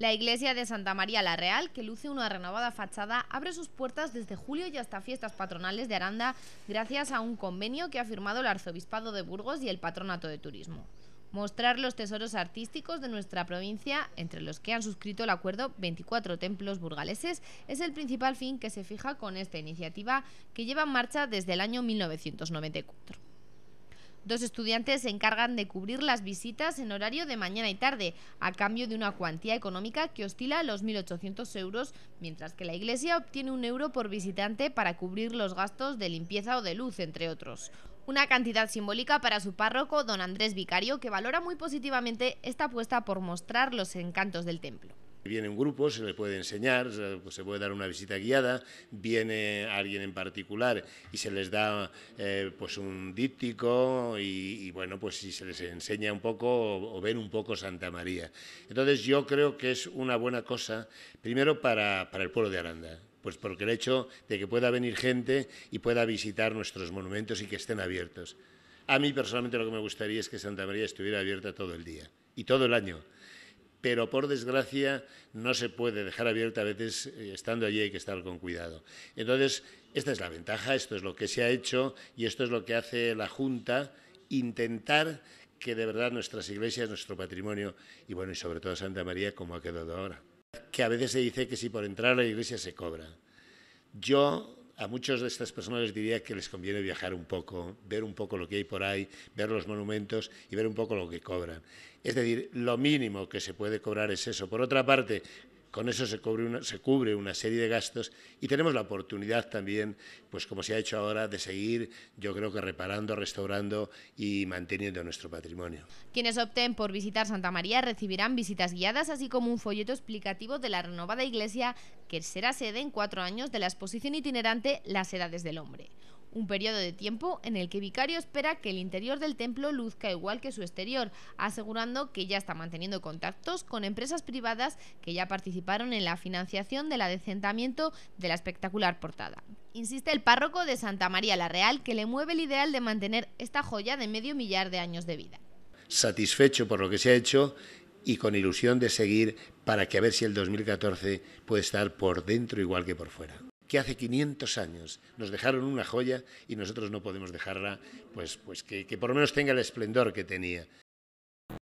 La iglesia de Santa María la Real, que luce una renovada fachada, abre sus puertas desde julio y hasta fiestas patronales de Aranda gracias a un convenio que ha firmado el Arzobispado de Burgos y el Patronato de Turismo. Mostrar los tesoros artísticos de nuestra provincia, entre los que han suscrito el acuerdo 24 templos burgaleses, es el principal fin que se fija con esta iniciativa que lleva en marcha desde el año 1994. Dos estudiantes se encargan de cubrir las visitas en horario de mañana y tarde, a cambio de una cuantía económica que oscila a los 1.800 euros, mientras que la Iglesia obtiene un euro por visitante para cubrir los gastos de limpieza o de luz, entre otros una cantidad simbólica para su párroco, don Andrés Vicario, que valora muy positivamente esta apuesta por mostrar los encantos del templo. Viene un grupo, se le puede enseñar, pues, se puede dar una visita guiada, viene alguien en particular y se les da eh, pues un díptico y, bueno, pues si se les enseña un poco o, ven un poco Santa María. Entonces yo creo que es una buena cosa, primero para, para el pueblo de Aranda, pues porque el hecho de que pueda venir gente y pueda visitar nuestros monumentos y que estén abiertos. A mí personalmente lo que me gustaría es que Santa María estuviera abierta todo el día y todo el año pero por desgracia no se puede dejar abierta, a veces eh, estando allí hay que estar con cuidado. Entonces, esta es la ventaja, esto es lo que se ha hecho y esto es lo que hace la Junta, intentar que de verdad nuestras iglesias, nuestro patrimonio y bueno, y sobre todo Santa María, como ha quedado ahora. Que a veces se dice que si por entrar a la iglesia se cobra. Yo a muchos de estas personas les diría que les conviene viajar un poco, ver un poco lo que hay por ahí, ver los monumentos y ver un poco lo que cobran. Es decir, lo mínimo que se puede cobrar es eso. Por otra parte, con eso se cubre, una, se cubre una serie de gastos y tenemos la oportunidad también, pues como se ha hecho ahora, de seguir, yo creo que reparando, restaurando y manteniendo nuestro patrimonio. Quienes opten por visitar Santa María recibirán visitas guiadas, así como un folleto explicativo de la renovada iglesia que será sede en cuatro años de la exposición itinerante Las Edades del Hombre un periodo de tiempo en el que Vicario espera que el interior del templo luzca igual que su exterior, asegurando que ya está manteniendo contactos con empresas privadas que ya participaron en la financiación del adecentamiento de la espectacular portada. Insiste el párroco de Santa María la Real que le mueve el ideal de mantener esta joya de medio millar de años de vida. Satisfecho por lo que se ha hecho y con ilusión de seguir para que a ver si el 2014 puede estar por dentro igual que por fuera que hace 500 años nos dejaron una joya y nosotros no podemos dejarla, pues, pues que, que por lo menos tenga el esplendor que tenía.